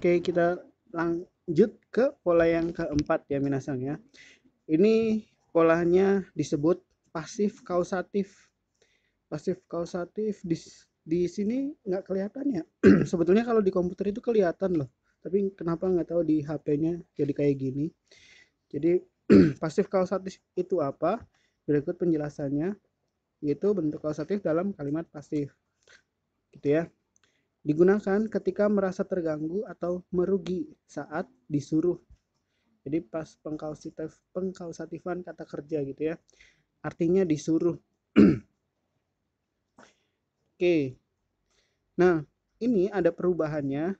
Oke, kita lanjut ke pola yang keempat ya Minasang ya. Ini polanya disebut pasif kausatif. Pasif kausatif di, di sini nggak kelihatan ya. Sebetulnya kalau di komputer itu kelihatan loh. Tapi kenapa nggak tahu di HP-nya jadi kayak gini. Jadi pasif kausatif itu apa? Berikut penjelasannya yaitu bentuk kausatif dalam kalimat pasif. Gitu ya. Digunakan ketika merasa terganggu atau merugi saat disuruh. Jadi pas pengkausatif, pengkausatifan kata kerja gitu ya. Artinya disuruh. Oke. Nah, ini ada perubahannya.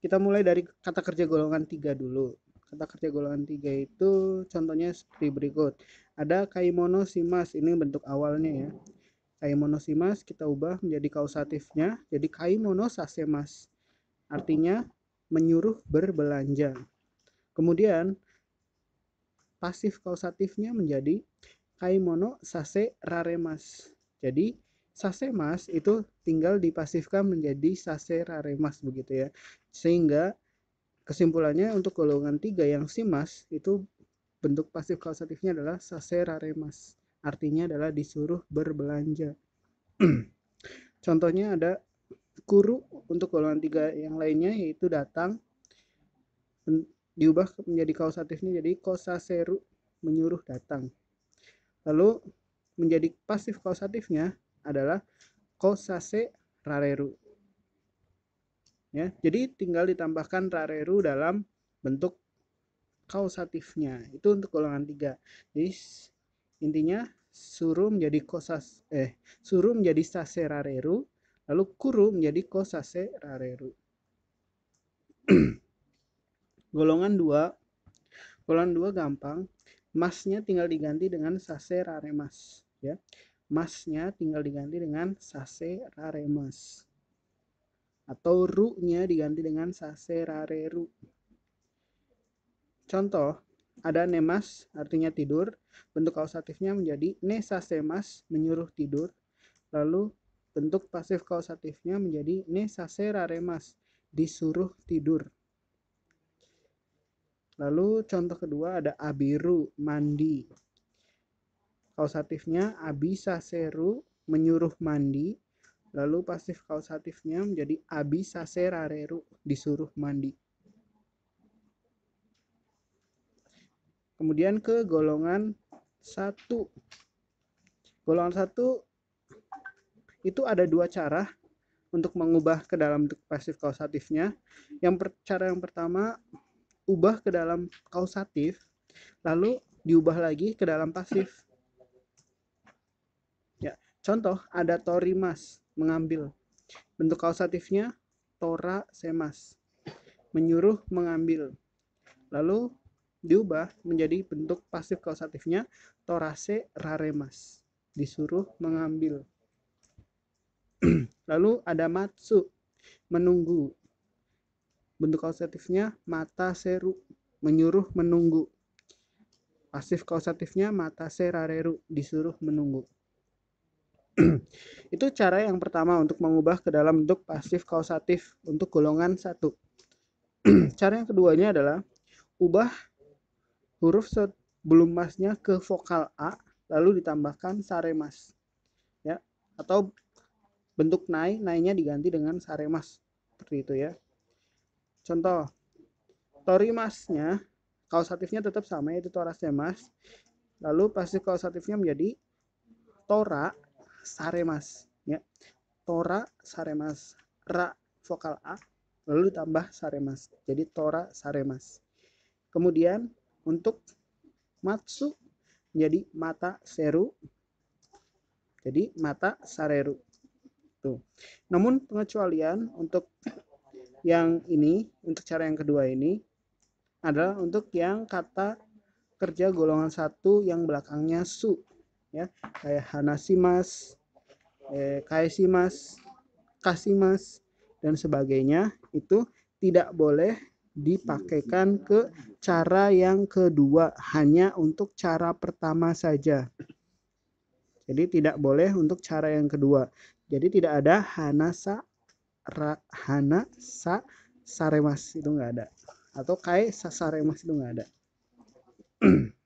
Kita mulai dari kata kerja golongan 3 dulu. Kata kerja golongan 3 itu contohnya seperti berikut. Ada kaimono simas, ini bentuk awalnya ya kaimonosimas kita ubah menjadi kausatifnya jadi kaimonosasemas artinya menyuruh berbelanja kemudian pasif kausatifnya menjadi kaimono sase raremas jadi sase mas itu tinggal dipasifkan menjadi sase raremas begitu ya sehingga kesimpulannya untuk golongan tiga yang simas itu bentuk pasif kausatifnya adalah sase raremas Artinya adalah disuruh berbelanja. Contohnya ada guru untuk golongan tiga yang lainnya yaitu datang diubah menjadi kausatifnya jadi seru menyuruh datang. Lalu menjadi pasif kausatifnya adalah kosase rareru. Ya, jadi tinggal ditambahkan rareru dalam bentuk kausatifnya. Itu untuk golongan tiga. Jadi intinya surum menjadi kosas eh suru menjadi saserareru lalu kuru menjadi kosase rareru golongan dua golongan dua gampang masnya tinggal diganti dengan sase raremas ya masnya tinggal diganti dengan sase raremas atau ru-nya diganti dengan sase rareru contoh ada nemas artinya tidur, bentuk kausatifnya menjadi nesasemas menyuruh tidur, lalu bentuk pasif kausatifnya menjadi nesaseraremas disuruh tidur. Lalu contoh kedua ada abiru mandi. Kausatifnya abisaseru menyuruh mandi. Lalu pasif kausatifnya menjadi abisaserareru disuruh mandi. kemudian ke golongan satu golongan satu itu ada dua cara untuk mengubah ke dalam bentuk pasif kausatifnya yang per, cara yang pertama ubah ke dalam kausatif lalu diubah lagi ke dalam pasif ya contoh ada torimas mengambil bentuk kausatifnya tora semas menyuruh mengambil lalu diubah menjadi bentuk pasif kausatifnya torase raremas disuruh mengambil lalu ada matsu menunggu bentuk kausatifnya mata seru menyuruh menunggu pasif kausatifnya mata serareru disuruh menunggu itu cara yang pertama untuk mengubah ke dalam bentuk pasif kausatif untuk golongan satu cara yang keduanya adalah ubah huruf sebelum masnya ke vokal a lalu ditambahkan saremas ya atau bentuk naik nainya diganti dengan sare mas seperti itu ya contoh tori masnya kausatifnya tetap sama yaitu mas lalu pasti kausatifnya menjadi tora mas ya tora mas ra vokal a lalu ditambah sare mas jadi tora mas kemudian untuk masuk jadi mata seru jadi mata sareru tuh namun pengecualian untuk yang ini untuk cara yang kedua ini adalah untuk yang kata kerja golongan satu yang belakangnya su ya kayak hanasimas eh, kaisimas kasimas dan sebagainya itu tidak boleh dipakaikan ke cara yang kedua hanya untuk cara pertama saja. Jadi tidak boleh untuk cara yang kedua. Jadi tidak ada hanasa ra, hana sa saremas itu nggak ada atau kai sasaremas itu nggak ada.